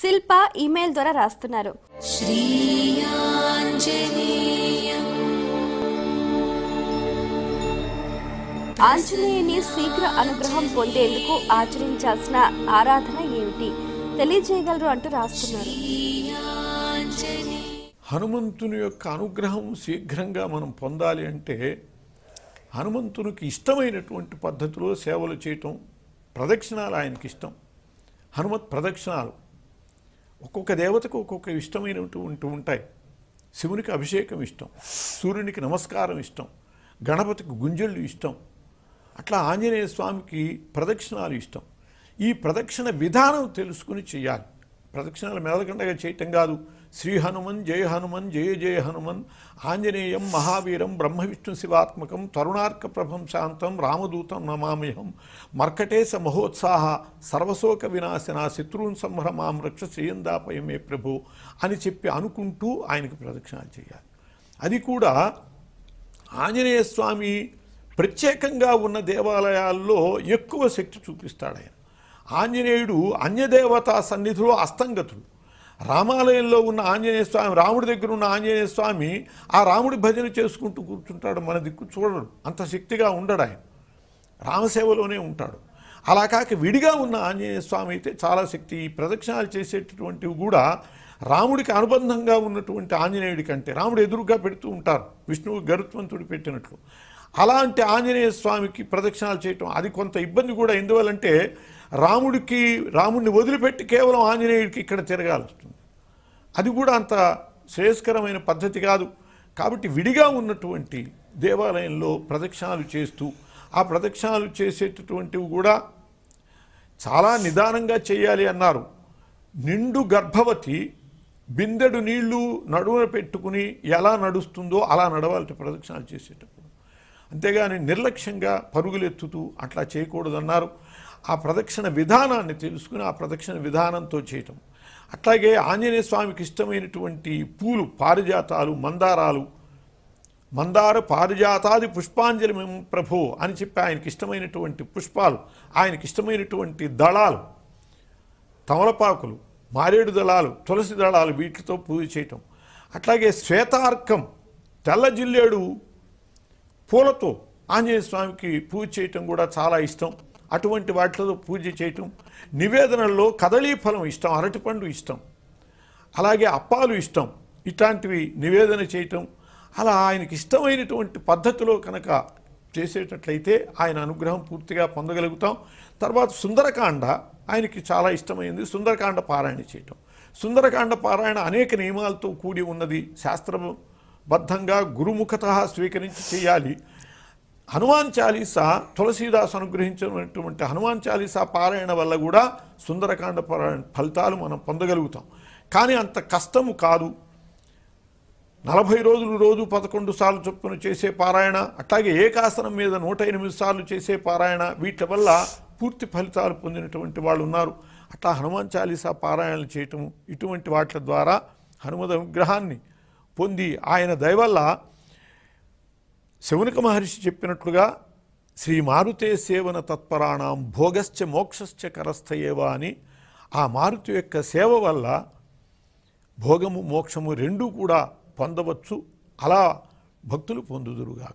శిల్ప email ద్వారా రాస్తున్నారు ఆంజనేయుని శీఘ్ర అనుగ్రహం పొందేందుకు ఆచరించాల్సిన ఆరాధన ఏమిటి తెలియజేయగలరు అంటూ రాస్తున్నారు హనుమంతుని యొక్క అనుగ్రహం శీఘ్రంగా మనం పొందాలి అంటే హనుమంతునికి ఇష్టమైనటువంటి పద్ధతిలో సేవలు చేయటం ప్రదక్షిణాలు ఆయనకి ఇష్టం హనుమత్ ప్రదక్షిణాలు ఒక్కొక్క దేవతకు ఒక్కొక్క ఇష్టమైన ఉంటూ ఉంటాయి శివునికి అభిషేకం ఇష్టం సూర్యునికి నమస్కారం ఇష్టం గణపతికి గుంజళ్ళు ఇష్టం అట్లా ఆంజనేయ స్వామికి ప్రదక్షిణాలు ఇష్టం ఈ ప్రదక్షిణ విధానం తెలుసుకుని చేయాలి ప్రదక్షిణలు మెదలకుండా చేయటం కాదు శ్రీ హనుమన్ జయ హనుమన్ జయ జయ హనుమన్ ఆంజనేయం మహావీరం బ్రహ్మ విష్ణు శివాత్మకం తరుణార్క ప్రభం శాంతం రామదూతం నమామ్యహం మర్కటేశ మహోత్సాహ సర్వశోక వినాశన శత్రువును సంహరమాం రక్ష శ్రీయందాపయమే ప్రభు అని చెప్పి అనుకుంటూ ఆయనకు ప్రదక్షిణాలు చేయాలి అది కూడా ఆంజనేయ స్వామి ప్రత్యేకంగా ఉన్న దేవాలయాల్లో ఎక్కువ శక్తి చూపిస్తాడు ఆయన ఆంజనేయుడు అన్యదేవతా సన్నిధిలో అస్తంగతుడు రామాలయంలో ఉన్న ఆంజనేయ స్వామి రాముడి దగ్గర ఉన్న ఆంజనేయ స్వామి ఆ రాముడి భజన చేసుకుంటూ కూర్చుంటాడు మన దిక్కు చూడడు అంత శక్తిగా ఉండడు ఆయన రామసేవలోనే ఉంటాడు అలా కాక విడిగా ఉన్న ఆంజనేయ స్వామి అయితే చాలా శక్తి ఈ ప్రదక్షిణాలు చేసేటటువంటివి కూడా రాముడికి అనుబంధంగా ఉన్నటువంటి ఆంజనేయుడి కంటే రాముడు ఎదురుగా పెడుతూ ఉంటారు విష్ణువు గరుత్వంతుడు పెట్టినట్లు అలాంటి ఆంజనేయ స్వామికి ప్రదక్షిణాలు చేయటం అది కొంత ఇబ్బంది కూడా ఎందువల్లంటే రాముడికి రాముడిని వదిలిపెట్టి కేవలం ఆంజనేయుడికి ఇక్కడ తిరగాల్సి వస్తుంది అది కూడా అంత శ్రేయస్కరమైన పద్ధతి కాదు కాబట్టి విడిగా ఉన్నటువంటి దేవాలయంలో ప్రదక్షిణాలు చేస్తూ ఆ ప్రదక్షిణాలు చేసేటటువంటివి కూడా చాలా నిదానంగా చేయాలి అన్నారు నిండు గర్భవతి బిందెడు నీళ్లు నడువున పెట్టుకుని ఎలా నడుస్తుందో అలా నడవాలి ప్రదక్షిణాలు చేసేటప్పుడు అంతేగాని నిర్లక్ష్యంగా పరుగులెత్తుతూ అట్లా చేయకూడదన్నారు ఆ ప్రదక్షిణ విధానాన్ని తెలుసుకుని ఆ ప్రదక్షిణ విధానంతో చేయటం అట్లాగే ఆంజనేయ స్వామికి ఇష్టమైనటువంటి పూలు పారిజాతాలు మందారాలు మందార పారిజాతాది పుష్పాంజలి మేము ప్రభు అని చెప్పి ఆయనకి ఇష్టమైనటువంటి పుష్పాలు ఆయనకి ఇష్టమైనటువంటి దళాలు తమలపాకులు మారేడు దళాలు తులసి దళాలు వీటితో పూజ చేయటం అట్లాగే శ్వేతార్కం తెల్ల జిల్లేడు పూలతో ఆంజనేయ స్వామికి పూజ చేయటం కూడా చాలా ఇష్టం అటువంటి వాటిలో పూజ చేయటం నివేదనల్లో కదళీ ఫలం ఇష్టం అరటిపండు ఇష్టం అలాగే అప్పాలు ఇష్టం ఇట్లాంటివి నివేదన చేయటం అలా ఆయనకి ఇష్టమైనటువంటి పద్ధతిలో కనుక చేసేటట్లయితే ఆయన అనుగ్రహం పూర్తిగా పొందగలుగుతాం తర్వాత సుందరకాండ ఆయనకి చాలా ఇష్టమైంది సుందరకాండ పారాయణ చేయటం సుందరకాండ పారాయణ అనేక నియమాలతో కూడి ఉన్నది శాస్త్రము బద్ధంగా గురుముఖత స్వీకరించి చేయాలి హనుమాన్ చాలీసా తులసీదాస్ అనుగ్రహించినటువంటి హనుమాన్ చాలీసా పారాయణ వల్ల కూడా సుందరకాండ పారాయణ ఫలితాలు మనం పొందగలుగుతాం కానీ అంత కష్టము కాదు నలభై రోజులు రోజు పదకొండు సార్లు చొప్పున చేసే పారాయణ అట్లాగే ఏకాసనం మీద నూట ఎనిమిది సార్లు చేసే పారాయణ వీటి వల్ల పూర్తి ఫలితాలు పొందినటువంటి వాళ్ళు ఉన్నారు అట్లా హనుమాన్ చాలీసా పారాయణలు చేయటము ఇటువంటి వాటి ద్వారా హనుమద విగ్రహాన్ని పొంది ఆయన దయవల్ల శౌనక మహర్షి చెప్పినట్లుగా శ్రీ మారుతే సేవన తత్పరాణం భోగశ్చ మోక్షశ్చ కరస్థయేవా అని ఆ మారుతి యొక్క సేవ వల్ల భోగము మోక్షము రెండూ కూడా పొందవచ్చు అలా భక్తులు పొందుదురుగా